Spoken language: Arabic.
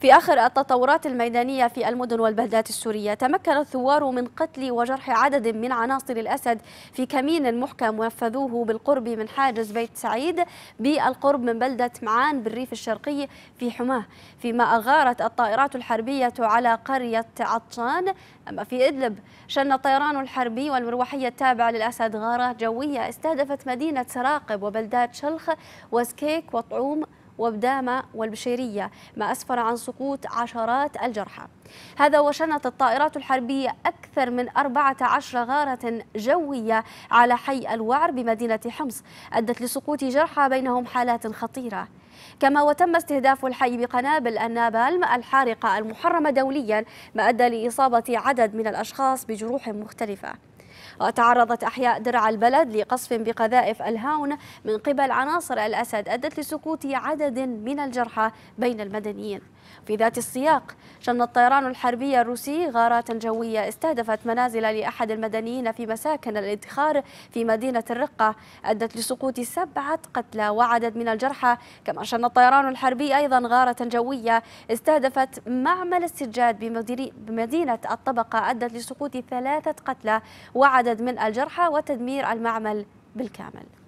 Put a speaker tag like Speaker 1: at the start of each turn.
Speaker 1: في آخر التطورات الميدانية في المدن والبلدات السورية تمكن الثوار من قتل وجرح عدد من عناصر الأسد في كمين محكم ونفذوه بالقرب من حاجز بيت سعيد بالقرب من بلدة معان بالريف الشرقي في حماه فيما أغارت الطائرات الحربية على قرية عطشان أما في إدلب شن الطيران الحربي والمروحية التابعة للأسد غارات جوية استهدفت مدينة سراقب وبلدات شلخ وسكيك وطعوم وبدامة والبشيرية ما أسفر عن سقوط عشرات الجرحى هذا وشنت الطائرات الحربية أكثر من 14 غارة جوية على حي الوعر بمدينة حمص أدت لسقوط جرحى بينهم حالات خطيرة كما وتم استهداف الحي بقنابل النابالم الحارقة المحرمة دوليا ما أدى لإصابة عدد من الأشخاص بجروح مختلفة وتعرضت أحياء درع البلد لقصف بقذائف الهاون من قبل عناصر الأسد أدت لسقوط عدد من الجرحى بين المدنيين في ذات السياق شن الطيران الحربي الروسي غارات جوية استهدفت منازل لأحد المدنيين في مساكن الادخار في مدينة الرقة أدت لسقوط سبعة قتلى وعدد من الجرحى كما شن الطيران الحربي أيضا غارة جوية استهدفت معمل السجاد بمدينة الطبقة أدت لسقوط ثلاثة قتلى وعدد من الجرحى وتدمير المعمل بالكامل